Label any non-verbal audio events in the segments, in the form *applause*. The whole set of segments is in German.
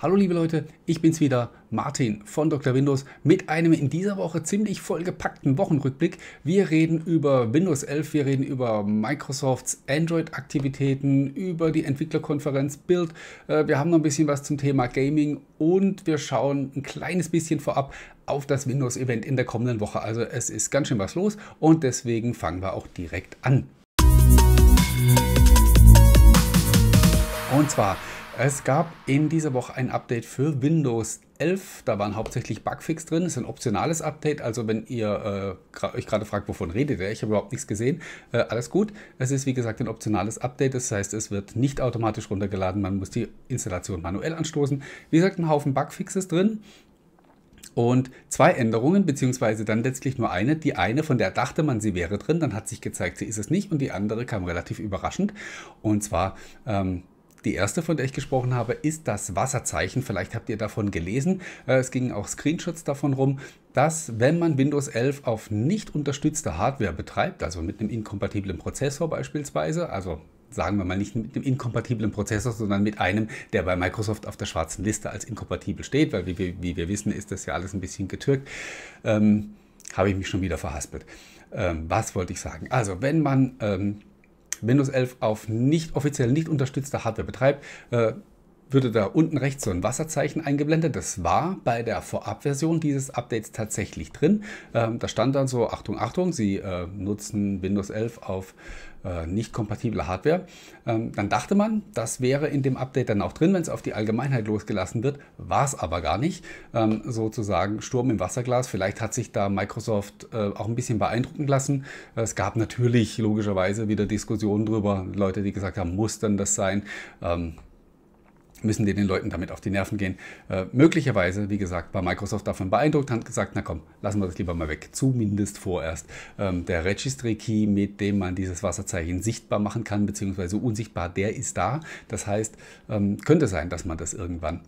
Hallo liebe Leute, ich bin's wieder, Martin von Dr. Windows mit einem in dieser Woche ziemlich vollgepackten Wochenrückblick. Wir reden über Windows 11, wir reden über Microsofts Android-Aktivitäten, über die Entwicklerkonferenz Build. Äh, wir haben noch ein bisschen was zum Thema Gaming und wir schauen ein kleines bisschen vorab auf das Windows-Event in der kommenden Woche. Also es ist ganz schön was los und deswegen fangen wir auch direkt an. Und zwar es gab in dieser Woche ein Update für Windows 11. Da waren hauptsächlich Bugfix drin. Es ist ein optionales Update. Also wenn ihr äh, euch gerade fragt, wovon redet ihr, ich habe überhaupt nichts gesehen, äh, alles gut. Es ist wie gesagt ein optionales Update. Das heißt, es wird nicht automatisch runtergeladen. Man muss die Installation manuell anstoßen. Wie gesagt, ein Haufen Bugfixes drin. Und zwei Änderungen, beziehungsweise dann letztlich nur eine. Die eine, von der dachte man, sie wäre drin, dann hat sich gezeigt, sie ist es nicht. Und die andere kam relativ überraschend. Und zwar ähm, die erste, von der ich gesprochen habe, ist das Wasserzeichen. Vielleicht habt ihr davon gelesen. Äh, es gingen auch Screenshots davon rum, dass wenn man Windows 11 auf nicht unterstützte Hardware betreibt, also mit einem inkompatiblen Prozessor beispielsweise, also sagen wir mal nicht mit einem inkompatiblen Prozessor, sondern mit einem, der bei Microsoft auf der schwarzen Liste als inkompatibel steht, weil wie wir, wie wir wissen, ist das ja alles ein bisschen getürkt. Ähm, habe ich mich schon wieder verhaspelt. Ähm, was wollte ich sagen? Also, wenn man ähm, Windows 11 auf nicht offiziell nicht unterstützter Hardware betreibt. Äh, würde da unten rechts so ein Wasserzeichen eingeblendet. Das war bei der Vorabversion dieses Updates tatsächlich drin. Ähm, da stand dann so, Achtung, Achtung, Sie äh, nutzen Windows 11 auf äh, nicht kompatible Hardware. Ähm, dann dachte man, das wäre in dem Update dann auch drin, wenn es auf die Allgemeinheit losgelassen wird. War es aber gar nicht. Ähm, sozusagen Sturm im Wasserglas. Vielleicht hat sich da Microsoft äh, auch ein bisschen beeindrucken lassen. Es gab natürlich logischerweise wieder Diskussionen darüber, Leute, die gesagt haben, muss denn das sein? Ähm, müssen die den Leuten damit auf die Nerven gehen. Äh, möglicherweise, wie gesagt, war Microsoft davon beeindruckt hat gesagt, na komm, lassen wir das lieber mal weg, zumindest vorerst. Ähm, der Registry Key, mit dem man dieses Wasserzeichen sichtbar machen kann, beziehungsweise unsichtbar, der ist da. Das heißt, ähm, könnte sein, dass man das irgendwann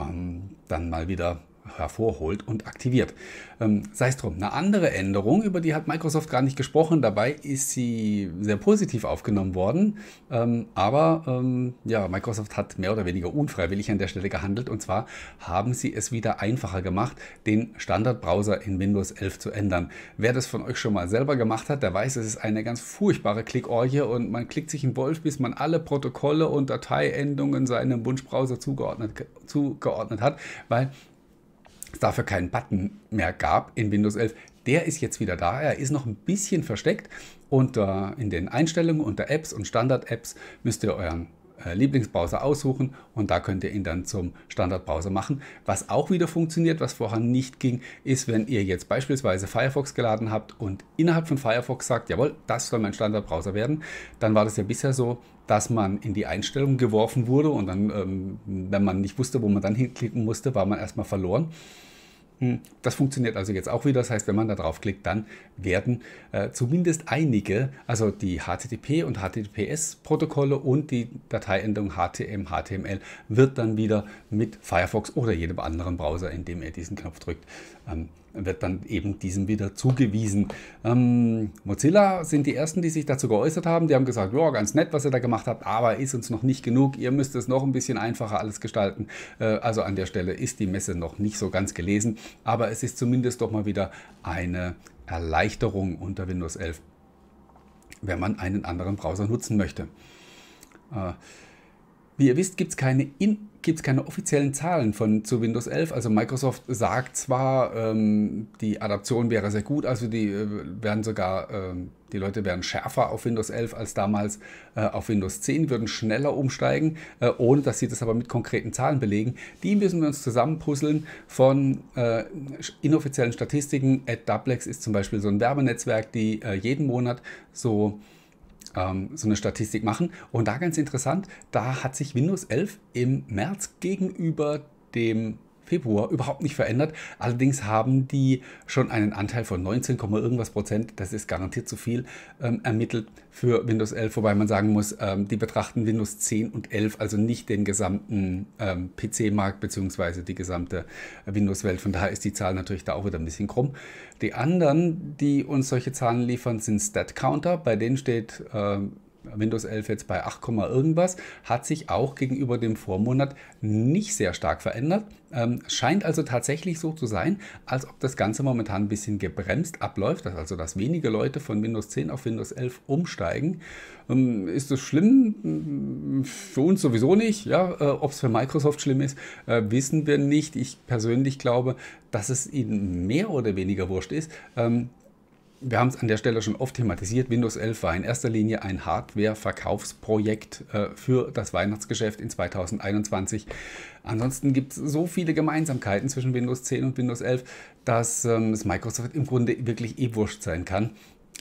ähm, dann mal wieder hervorholt und aktiviert. Ähm, Sei es drum, eine andere Änderung, über die hat Microsoft gar nicht gesprochen, dabei ist sie sehr positiv aufgenommen worden, ähm, aber ähm, ja, Microsoft hat mehr oder weniger unfreiwillig an der Stelle gehandelt und zwar haben sie es wieder einfacher gemacht, den Standardbrowser in Windows 11 zu ändern. Wer das von euch schon mal selber gemacht hat, der weiß, es ist eine ganz furchtbare Klickorgie und man klickt sich in Wolf, bis man alle Protokolle und Dateiendungen seinem Wunschbrowser zugeordnet, zugeordnet hat, weil dafür keinen Button mehr gab in Windows 11, der ist jetzt wieder da. Er ist noch ein bisschen versteckt. Und in den Einstellungen unter Apps und Standard-Apps müsst ihr euren äh, Lieblingsbrowser aussuchen und da könnt ihr ihn dann zum Standardbrowser machen. Was auch wieder funktioniert, was vorher nicht ging, ist, wenn ihr jetzt beispielsweise Firefox geladen habt und innerhalb von Firefox sagt, jawohl, das soll mein Standardbrowser werden, dann war das ja bisher so, dass man in die Einstellungen geworfen wurde und dann, ähm, wenn man nicht wusste, wo man dann hinklicken musste, war man erstmal verloren. Hm, das funktioniert also jetzt auch wieder. Das heißt, wenn man da draufklickt, dann werden äh, zumindest einige, also die HTTP und HTTPS-Protokolle und die Dateiendung HTML, HTML, wird dann wieder mit Firefox oder jedem anderen Browser, in dem ihr diesen Knopf drückt, ähm, wird dann eben diesem wieder zugewiesen. Ähm, Mozilla sind die ersten, die sich dazu geäußert haben. Die haben gesagt, ja, ganz nett, was ihr da gemacht habt, aber ist uns noch nicht genug. Ihr müsst es noch ein bisschen einfacher alles gestalten. Äh, also an der Stelle ist die Messe noch nicht so ganz gelesen, aber es ist zumindest doch mal wieder eine Erleichterung unter Windows 11, wenn man einen anderen Browser nutzen möchte. Äh, wie ihr wisst, gibt es keine, keine offiziellen Zahlen von, zu Windows 11. Also Microsoft sagt zwar, ähm, die Adaption wäre sehr gut, also die äh, werden sogar, äh, die Leute wären schärfer auf Windows 11 als damals äh, auf Windows 10, würden schneller umsteigen, äh, ohne dass sie das aber mit konkreten Zahlen belegen. Die müssen wir uns zusammenpuzzeln von äh, inoffiziellen Statistiken. AdDuplex ist zum Beispiel so ein Werbenetzwerk, die äh, jeden Monat so ähm, so eine Statistik machen. Und da ganz interessant, da hat sich Windows 11 im März gegenüber dem Februar überhaupt nicht verändert. Allerdings haben die schon einen Anteil von 19, irgendwas Prozent, das ist garantiert zu viel, ähm, ermittelt für Windows 11, wobei man sagen muss, ähm, die betrachten Windows 10 und 11, also nicht den gesamten ähm, PC-Markt bzw. die gesamte Windows-Welt. Von daher ist die Zahl natürlich da auch wieder ein bisschen krumm. Die anderen, die uns solche Zahlen liefern, sind StatCounter. Bei denen steht ähm, Windows 11 jetzt bei 8, irgendwas, hat sich auch gegenüber dem Vormonat nicht sehr stark verändert. Ähm, scheint also tatsächlich so zu sein, als ob das Ganze momentan ein bisschen gebremst abläuft, dass also dass wenige Leute von Windows 10 auf Windows 11 umsteigen. Ähm, ist das schlimm? Hm, für uns sowieso nicht. Ja, äh, ob es für Microsoft schlimm ist, äh, wissen wir nicht. Ich persönlich glaube, dass es ihnen mehr oder weniger wurscht ist. Ähm, wir haben es an der Stelle schon oft thematisiert, Windows 11 war in erster Linie ein Hardware-Verkaufsprojekt äh, für das Weihnachtsgeschäft in 2021. Ansonsten gibt es so viele Gemeinsamkeiten zwischen Windows 10 und Windows 11, dass ähm, es Microsoft im Grunde wirklich eh wurscht sein kann,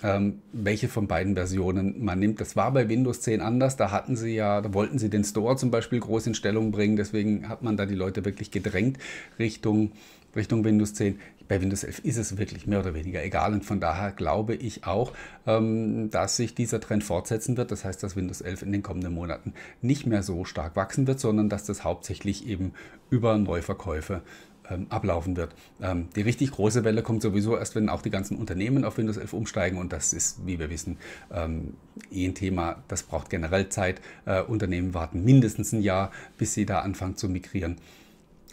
ähm, welche von beiden Versionen man nimmt. Das war bei Windows 10 anders. Da hatten sie ja, da wollten sie den Store zum Beispiel groß in Stellung bringen. Deswegen hat man da die Leute wirklich gedrängt Richtung Richtung Windows 10. Bei Windows 11 ist es wirklich mehr oder weniger egal und von daher glaube ich auch, ähm, dass sich dieser Trend fortsetzen wird. Das heißt, dass Windows 11 in den kommenden Monaten nicht mehr so stark wachsen wird, sondern dass das hauptsächlich eben über Neuverkäufe ähm, ablaufen wird. Ähm, die richtig große Welle kommt sowieso erst, wenn auch die ganzen Unternehmen auf Windows 11 umsteigen und das ist, wie wir wissen, eh ein Thema, das braucht generell Zeit. Äh, Unternehmen warten mindestens ein Jahr, bis sie da anfangen zu migrieren.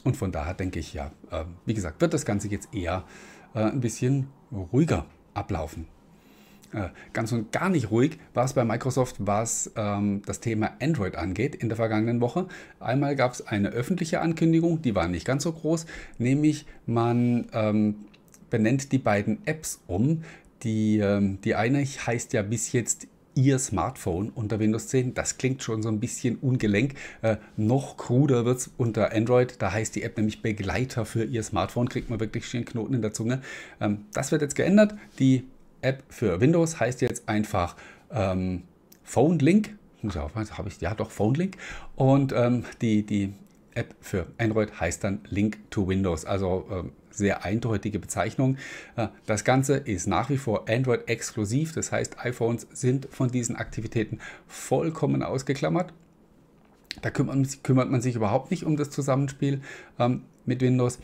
Und von daher denke ich ja, äh, wie gesagt, wird das Ganze jetzt eher äh, ein bisschen ruhiger ablaufen. Äh, ganz und gar nicht ruhig war es bei Microsoft, was ähm, das Thema Android angeht in der vergangenen Woche. Einmal gab es eine öffentliche Ankündigung, die war nicht ganz so groß, nämlich man ähm, benennt die beiden Apps um. Die, ähm, die eine heißt ja bis jetzt Ihr Smartphone unter Windows 10. Das klingt schon so ein bisschen ungelenk. Äh, noch kruder wird es unter Android. Da heißt die App nämlich Begleiter für Ihr Smartphone. Kriegt man wirklich schön Knoten in der Zunge. Ähm, das wird jetzt geändert. Die App für Windows heißt jetzt einfach ähm, Phone Link. Muss ich aufpassen, habe ich ja doch Phone Link. Und ähm, die, die App für Android heißt dann Link to Windows. Also ähm, sehr eindeutige Bezeichnung. Äh, das Ganze ist nach wie vor Android-exklusiv, das heißt iPhones sind von diesen Aktivitäten vollkommen ausgeklammert. Da kümmert, kümmert man sich überhaupt nicht um das Zusammenspiel ähm, mit Windows.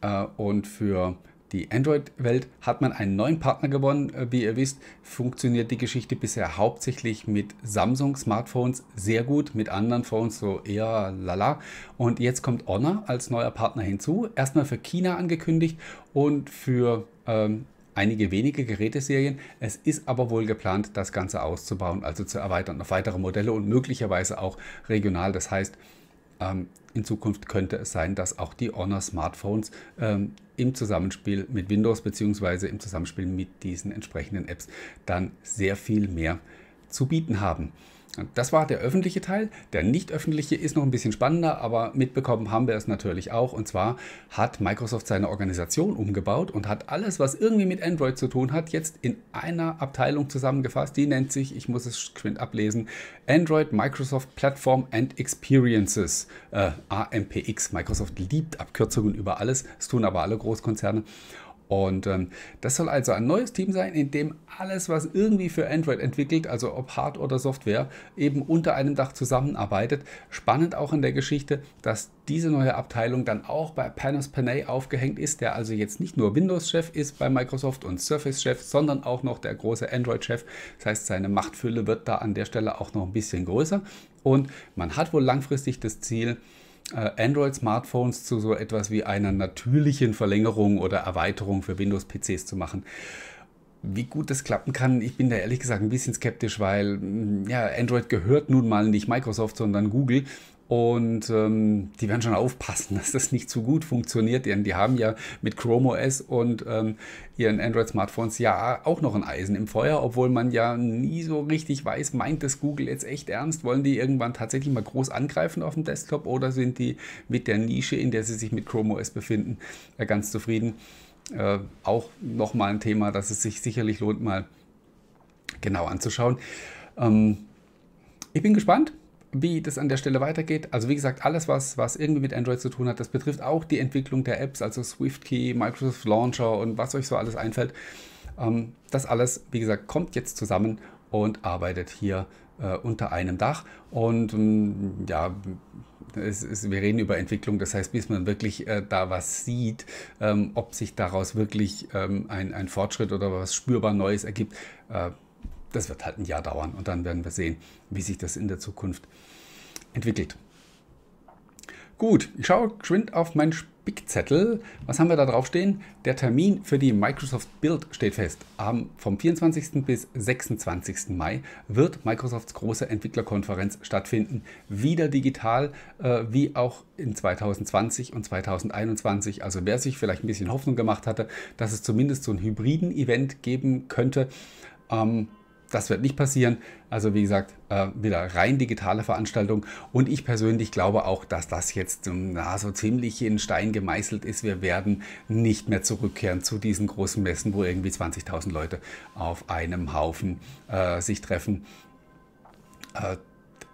Äh, und für die Android-Welt hat man einen neuen Partner gewonnen. Äh, wie ihr wisst, funktioniert die Geschichte bisher hauptsächlich mit Samsung-Smartphones sehr gut, mit anderen Phones so eher lala. Und jetzt kommt Honor als neuer Partner hinzu. Erstmal für China angekündigt und für ähm, einige wenige Geräteserien. Es ist aber wohl geplant, das Ganze auszubauen, also zu erweitern auf weitere Modelle und möglicherweise auch regional. Das heißt, ähm, in Zukunft könnte es sein, dass auch die Honor Smartphones ähm, im Zusammenspiel mit Windows bzw. im Zusammenspiel mit diesen entsprechenden Apps dann sehr viel mehr zu bieten haben. Das war der öffentliche Teil. Der nicht öffentliche ist noch ein bisschen spannender, aber mitbekommen haben wir es natürlich auch. Und zwar hat Microsoft seine Organisation umgebaut und hat alles, was irgendwie mit Android zu tun hat, jetzt in einer Abteilung zusammengefasst. Die nennt sich, ich muss es geschwind ablesen, Android Microsoft Platform and Experiences, äh, AMPX. Microsoft liebt Abkürzungen über alles, Das tun aber alle Großkonzerne. Und ähm, das soll also ein neues Team sein, in dem alles, was irgendwie für Android entwickelt, also ob Hard oder Software, eben unter einem Dach zusammenarbeitet. Spannend auch in der Geschichte, dass diese neue Abteilung dann auch bei Panos Panay aufgehängt ist, der also jetzt nicht nur Windows-Chef ist bei Microsoft und Surface-Chef, sondern auch noch der große Android-Chef. Das heißt, seine Machtfülle wird da an der Stelle auch noch ein bisschen größer. Und man hat wohl langfristig das Ziel, äh, Android-Smartphones zu so etwas wie einer natürlichen Verlängerung oder Erweiterung für Windows-PCs zu machen. Wie gut das klappen kann, ich bin da ehrlich gesagt ein bisschen skeptisch, weil mm, ja, Android gehört nun mal nicht Microsoft, sondern Google. Und ähm, die werden schon aufpassen, *laughs* dass das nicht zu gut funktioniert, denn die haben ja mit Chrome OS und ähm, ihren Android-Smartphones ja auch noch ein Eisen im Feuer, obwohl man ja nie so richtig weiß, meint das Google jetzt echt ernst? Wollen die irgendwann tatsächlich mal groß angreifen auf dem Desktop oder sind die mit der Nische, in der sie sich mit Chrome OS befinden, äh, ganz zufrieden? Äh, auch nochmal ein Thema, das es sich sicherlich lohnt, mal genau anzuschauen. Ähm, ich bin gespannt wie das an der Stelle weitergeht. Also wie gesagt, alles, was, was irgendwie mit Android zu tun hat, das betrifft auch die Entwicklung der Apps, also SwiftKey, Microsoft Launcher und was euch so alles einfällt. Ähm, das alles, wie gesagt, kommt jetzt zusammen und arbeitet hier äh, unter einem Dach. Und mh, ähm, ja, ist, wir reden über Entwicklung, das heißt, bis man wirklich äh, da was sieht, ähm, ob sich daraus wirklich ähm, ein, ein, Fortschritt oder was spürbar Neues ergibt, äh, das wird halt ein Jahr dauern und dann werden wir sehen, wie sich das in der Zukunft entwickelt. Gut, ich schaue geschwind auf meinen Spickzettel. Was haben wir da draufstehen? Der Termin für die Microsoft Build steht fest. Am, vom 24. bis 26. Mai wird Microsofts große Entwicklerkonferenz stattfinden. Wieder digital, äh, wie auch in 2020 und 2021. Also wer sich vielleicht ein bisschen Hoffnung gemacht hatte, dass es zumindest so ein hybriden Event geben könnte, ähm, das wird nicht passieren. Also wie gesagt, äh, wieder rein digitale Veranstaltung. Und ich persönlich glaube auch, dass das jetzt ähm, na, so ziemlich in Stein gemeißelt ist. Wir werden nicht mehr zurückkehren zu diesen großen Messen, wo irgendwie 20.000 Leute auf einem Haufen äh, sich treffen. Äh,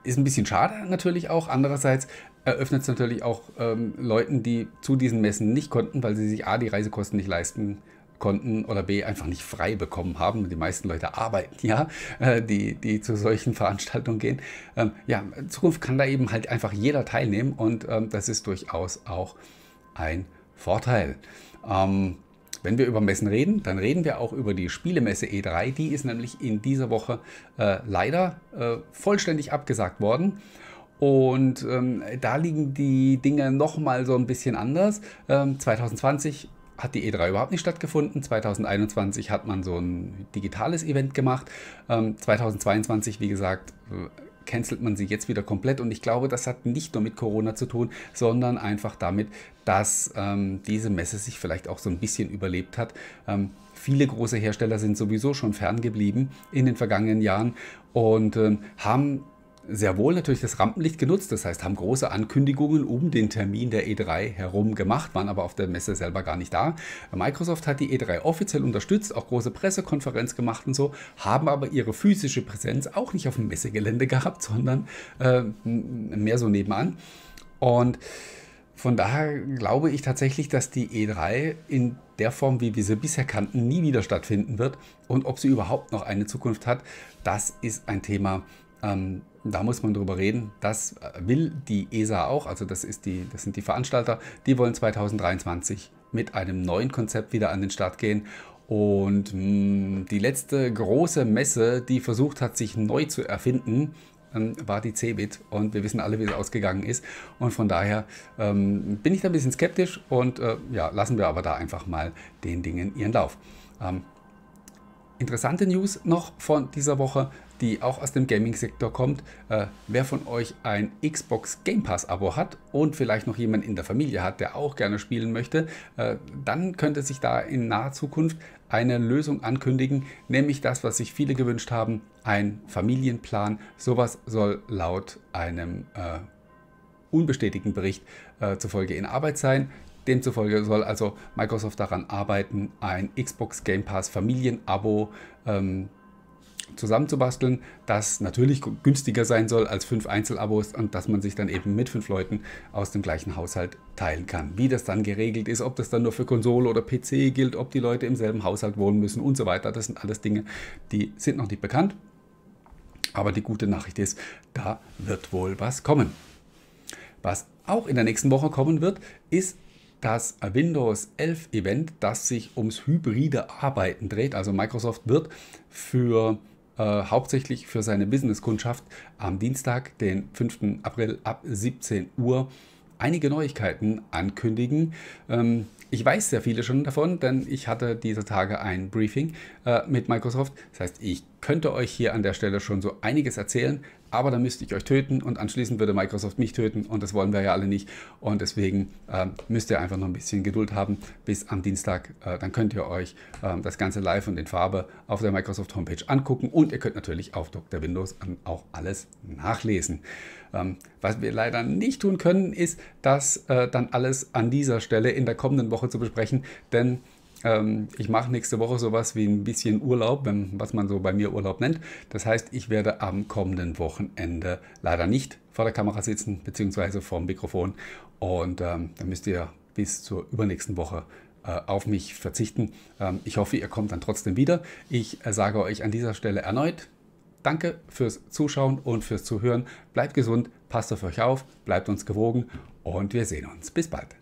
ist ein bisschen schade natürlich auch. Andererseits eröffnet es natürlich auch ähm, Leuten, die zu diesen Messen nicht konnten, weil sie sich A, die Reisekosten nicht leisten konnten oder B einfach nicht frei bekommen haben. Die meisten Leute arbeiten ja, äh, die, die zu solchen Veranstaltungen gehen. Ähm, ja, in Zukunft kann da eben halt einfach jeder teilnehmen und ähm, das ist durchaus auch ein Vorteil. Ähm, wenn wir über Messen reden, dann reden wir auch über die Spielemesse E3. Die ist nämlich in dieser Woche äh, leider äh, vollständig abgesagt worden. Und ähm, da liegen die Dinge nochmal so ein bisschen anders. Ähm, 2020 hat die E3 überhaupt nicht stattgefunden. 2021 hat man so ein digitales Event gemacht. 2022, ähm, wie gesagt, äh, cancelt man sie jetzt wieder komplett. Und ich glaube, das hat nicht nur mit Corona zu tun, sondern einfach damit, dass ähm, diese Messe sich vielleicht auch so ein bisschen überlebt hat. Ähm, viele große Hersteller sind sowieso schon ferngeblieben in den vergangenen Jahren und ähm, haben sehr wohl natürlich das Rampenlicht genutzt. Das heißt, haben große Ankündigungen um den Termin der E3 herum gemacht, waren aber auf der Messe selber gar nicht da. Microsoft hat die E3 offiziell unterstützt, auch große Pressekonferenz gemacht und so, haben aber ihre physische Präsenz auch nicht auf dem Messegelände *laughs* gehabt, sondern äh, mehr so nebenan. Und von daher glaube ich tatsächlich, dass die E3 in der Form, wie wir sie bisher kannten, nie wieder stattfinden wird. Und ob sie überhaupt noch eine Zukunft hat, das ist ein Thema, ähm, da muss man drüber reden. Das äh, will die ESA auch, also das, ist die, das sind die Veranstalter, die wollen 2023 mit einem neuen Konzept wieder an den Start gehen. Und mh, hm, die letzte große Messe, die versucht hat, sich neu zu erfinden, ähm, war die CeBIT. Und wir wissen alle, wie es ausgegangen ist. Und von daher ähm, bin ich da ein bisschen skeptisch. Und äh, ja, lassen wir aber da einfach mal den Dingen ihren Lauf. Ähm, interessante News noch von dieser Woche die auch aus dem Gaming-Sektor kommt. Äh, wer von euch ein Xbox Game Pass-Abo hat und vielleicht noch jemand in der Familie hat, der auch gerne spielen möchte, äh, dann könnte sich da in naher Zukunft eine Lösung ankündigen, nämlich das, was sich viele gewünscht haben, ein Familienplan. Sowas soll laut einem äh, unbestätigten Bericht äh, zufolge in Arbeit sein. Demzufolge soll also Microsoft daran arbeiten, ein Xbox Game Pass Familienabo ähm, zusammenzubasteln, das natürlich günstiger sein soll als fünf Einzelabos und dass man sich dann eben mit fünf Leuten aus dem gleichen Haushalt teilen kann. Wie das dann geregelt ist, ob das dann nur für Konsole oder PC gilt, ob die Leute im selben Haushalt wohnen müssen und so weiter, das sind alles Dinge, die sind noch nicht bekannt. Aber die gute Nachricht ist, da wird wohl was kommen. Was auch in der nächsten Woche kommen wird, ist das Windows 11 Event, das sich ums hybride Arbeiten dreht. Also Microsoft wird für äh, hauptsächlich für seine Businesskundschaft am Dienstag, den 5. April ab 17 Uhr einige Neuigkeiten ankündigen. Ähm, ich weiß sehr viele schon davon, denn ich hatte diese Tage ein Briefing äh, mit Microsoft. Das heißt, ich könnte euch hier an der Stelle schon so einiges erzählen, aber dann müsste ich euch töten und anschließend würde Microsoft mich töten und das wollen wir ja alle nicht. Und deswegen äh, müsst ihr einfach noch ein bisschen Geduld haben bis am Dienstag. Äh, dann könnt ihr euch äh, das Ganze live und in Farbe auf der Microsoft Homepage angucken und ihr könnt natürlich auf Dr. Windows ähm, auch alles nachlesen. Ähm, was wir leider nicht tun können, ist, das äh, dann alles an dieser Stelle in der kommenden Woche zu besprechen, denn ähm, ich mache nächste Woche sowas wie ein bisschen Urlaub, was man so bei mir Urlaub nennt. Das heißt, ich werde am kommenden Wochenende leider nicht vor der Kamera sitzen, beziehungsweise vor dem Mikrofon. Und ähm, dann müsst ihr bis zur übernächsten Woche äh, auf mich verzichten. Ähm, ich hoffe, ihr kommt dann trotzdem wieder. Ich äh, sage euch an dieser Stelle erneut Danke fürs Zuschauen und fürs Zuhören. Bleibt gesund, passt auf euch auf, bleibt uns gewogen und wir sehen uns. Bis bald.